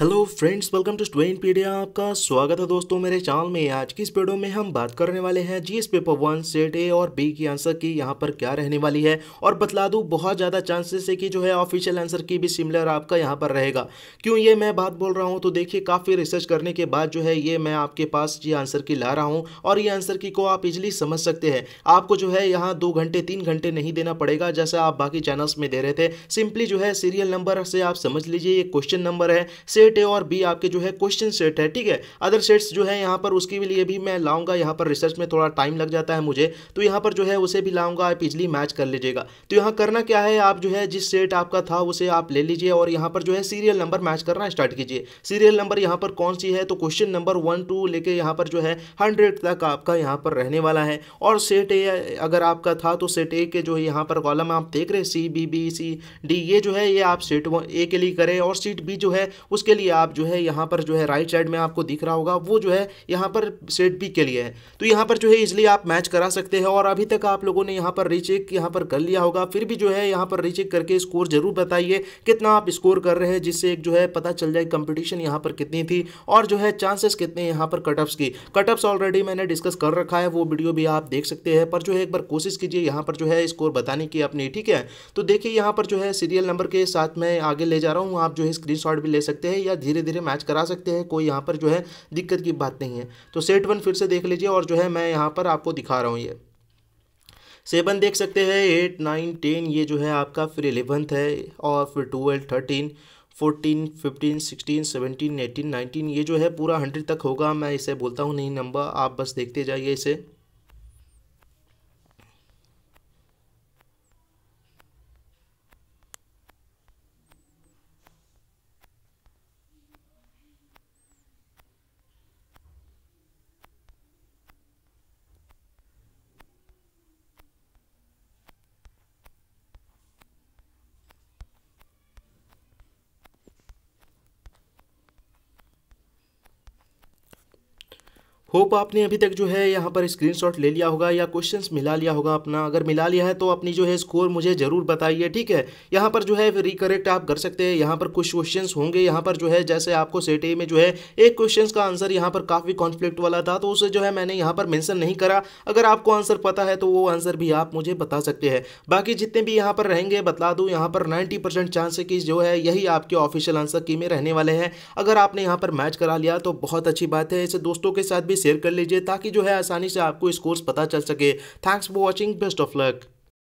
hello friends welcome to Studentpedia आपका स्वागत है दोस्तों मेरे चैनल में आज की इस वीडियो में हम बात करने वाले हैं GS paper one set A और बी की आंसर की यहाँ पर क्या रहने वाली है और बतला दूँ बहुत ज़्यादा चांसेस है कि जो है ऑफिशियल आंसर की भी सिमिलर आपका यहाँ पर रहेगा क्यों ये मैं बात बोल रहा हूँ तो देखिए काफ़ी रिसर्च करने के बाद जो है ये मैं आपके पास ये आंसर की ला रहा हूँ और ये आंसर की को आप इजिली समझ सकते हैं आपको जो है यहाँ दो घंटे तीन घंटे नहीं देना पड़ेगा जैसा आप बाकी चैनल्स में दे रहे थे सिंपली जो है सीरियल नंबर से आप समझ लीजिए ये क्वेश्चन नंबर है सेट है और बी आपके जो है क्वेश्चन सेट है ठीक है अदर सेट्स जो है यहाँ पर उसके लिए भी मैं लाऊंगा यहाँ पर रिसर्च में थोड़ा टाइम लग जाता है मुझे तो यहाँ पर जो है उसे भी लाऊंगा आप इजली मैच कर लीजिएगा तो यहाँ करना क्या है आप जो है जिस सेट आपका था उसे आप ले लीजिए और यहाँ पर जो है सीरियल नंबर मैच करना स्टार्ट कीजिए सीरियल नंबर यहाँ पर कौन सी है तो क्वेश्चन नंबर वन टू लेके यहाँ पर जो है हंड्रेड तक आपका यहाँ पर रहने वाला है और सेट ए अगर आपका था तो सेट ए के जो है यहाँ पर कॉलम आप देख रहे हैं C B B C D ये जो है ये आप सेट ए के लिए करें और सीट बी जो है उसके लिए आप जो है यहाँ पर जो है राइट साइड में आपको दिख रहा होगा वो जो है यहाँ पर सेट बी के लिए है तो यहाँ पर जो है इजिली आप मैच करा सकते हैं और अभी तक आप लोगों ने यहाँ पर रीचेक यहाँ पर कर लिया होगा फिर भी जो है यहाँ पर रीचेक करके स्कोर जरूर बताइए कितना आप स्कोर कर रहे हैं जिससे एक जो है पता चल जाए कंपटीशन यहाँ पर कितनी थी और जो है चांसेस कितने यहाँ पर कटअप्स की कटअप्स ऑलरेडी मैंने डिस्कस कर रखा है वो वीडियो भी आप देख सकते हैं पर जो है एक बार कोशिश कीजिए यहाँ पर जो है स्कोर बताने की अपनी ठीक है तो देखिए यहाँ पर जो है सीरियल नंबर के साथ मैं आगे ले जा रहा हूँ आप जो है स्क्रीन भी ले सकते हैं या धीरे धीरे मैच करा सकते हैं कोई यहाँ पर जो है दिक्कत की बात नहीं है तो सेट वन फिर से देख लीजिए और जो है मैं यहाँ पर आपको दिखा रहा हूँ ये सेवन देख सकते हैं एट नाइन टेन ये जो है आपका फिर एलेवंथ है और फिर twelve thirteen fourteen fifteen sixteen seventeen eighteen nineteen ये जो है पूरा हंड्रेड तक होगा मैं इसे बोलता हूँ नहीं नंबर आप बस देखते जाइए इसे होप आपने अभी तक जो है यहाँ पर स्क्रीनशॉट ले लिया होगा या क्वेश्चंस मिला लिया होगा अपना अगर मिला लिया है तो अपनी जो है स्कोर मुझे ज़रूर बताइए ठीक है यहाँ पर जो है रिकरेक्ट आप कर सकते हैं यहाँ पर कुछ क्वेश्चंस होंगे यहाँ पर जो है जैसे आपको सेट ए में जो है एक क्वेश्चंस का आंसर यहाँ पर काफ़ी कॉन्फ्लिक्ट वाला था तो उसे जो है मैंने यहाँ पर मैंसन नहीं करा अगर आपको आंसर पता है तो वो आंसर भी आप मुझे बता सकते हैं बाकी जितने भी यहाँ पर रहेंगे बता दूँ यहाँ पर नाइन्टी चांस है कि जो है यही आपके ऑफिशियल आंसर की में रहने वाले हैं अगर आपने यहाँ पर मैच करा लिया तो बहुत अच्छी बात है इसे दोस्तों के साथ भी शेयर कर लीजिए ताकि जो है आसानी से आपको इस कोर्स पता चल सके thanks for watching best of luck